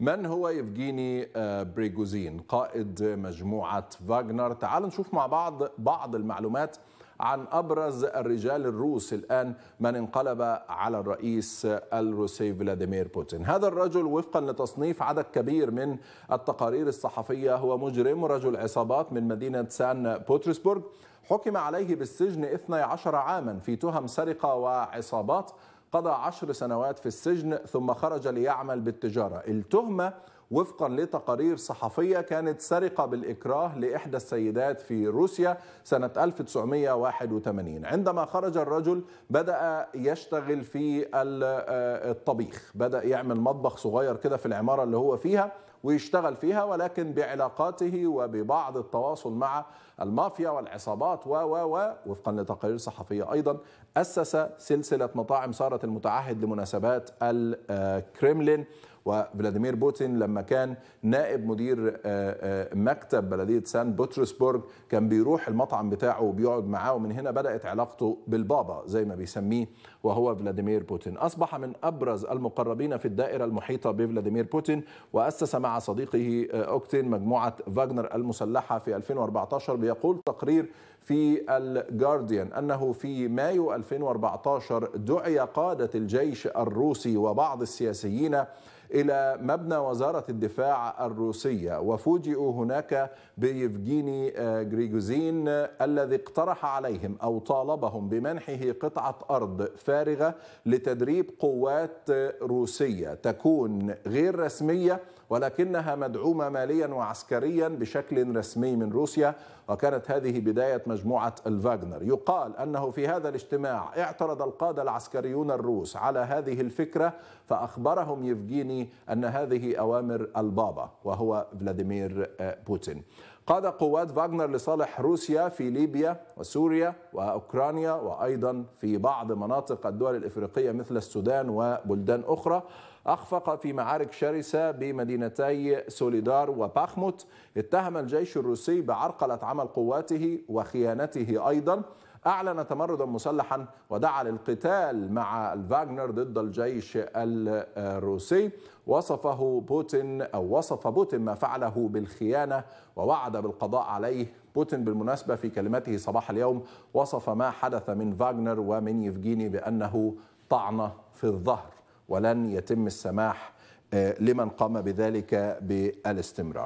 من هو يفجيني آه، بريجوزين قائد مجموعة فاغنر تعالوا نشوف مع بعض بعض المعلومات عن أبرز الرجال الروس الآن من انقلب على الرئيس الروسي فلاديمير بوتين هذا الرجل وفقا لتصنيف عدد كبير من التقارير الصحفية هو مجرم رجل عصابات من مدينة سان بوترسبورغ حكم عليه بالسجن 12 عاما في تهم سرقة وعصابات قضى عشر سنوات في السجن ثم خرج ليعمل بالتجارة التهمة وفقا لتقارير صحفية كانت سرقة بالإكراه لإحدى السيدات في روسيا سنة 1981 عندما خرج الرجل بدأ يشتغل في آه، الطبيخ بدأ يعمل مطبخ صغير كده في العمارة اللي هو فيها ويشتغل فيها ولكن بعلاقاته وببعض التواصل مع المافيا والعصابات و و و وفقا لتقارير صحفيه ايضا اسس سلسله مطاعم صارت المتعهد لمناسبات الكريملين وفلاديمير بوتين لما كان نائب مدير آه، آه، مكتب بلديه سان بطرسبورغ كان بيروح المطعم بتاعه وبيقعد معاه ومن هنا بدات علاقته بالبابا زي ما بيسميه وهو فلاديمير بوتين اصبح من ابرز المقربين في الدائره المحيطه بفلاديمير بوتين واسس مع صديقه آه، اوكتين مجموعه فاغنر المسلحه في 2014 بيقول تقرير في الجارديان انه في مايو 2014 دعي قاده الجيش الروسي وبعض السياسيين إلى مبنى وزارة الدفاع الروسية وفوجئوا هناك بيفجيني آه، جريجوزين آه، الذي اقترح عليهم أو طالبهم بمنحه قطعة أرض فارغة لتدريب قوات آه، روسية تكون غير رسمية ولكنها مدعومة ماليا وعسكريا بشكل رسمي من روسيا وكانت هذه بداية مجموعة الفاغنر يقال أنه في هذا الاجتماع اعترض القادة العسكريون الروس على هذه الفكرة فأخبرهم يفجيني أن هذه أوامر البابا وهو فلاديمير آه، بوتين قاد قوات فاغنر لصالح روسيا في ليبيا وسوريا واوكرانيا وايضا في بعض مناطق الدول الافريقيه مثل السودان وبلدان اخرى اخفق في معارك شرسه بمدينتي سوليدار وباخموت اتهم الجيش الروسي بعرقله عمل قواته وخيانته ايضا أعلن تمردا مسلحا ودعا للقتال مع الفاغنر ضد الجيش الروسي وصفه بوتين أو وصف بوتين ما فعله بالخيانة ووعد بالقضاء عليه بوتين بالمناسبة في كلمته صباح اليوم وصف ما حدث من فاغنر ومن يفجيني بأنه طعنة في الظهر ولن يتم السماح آه، لمن قام بذلك بالاستمرار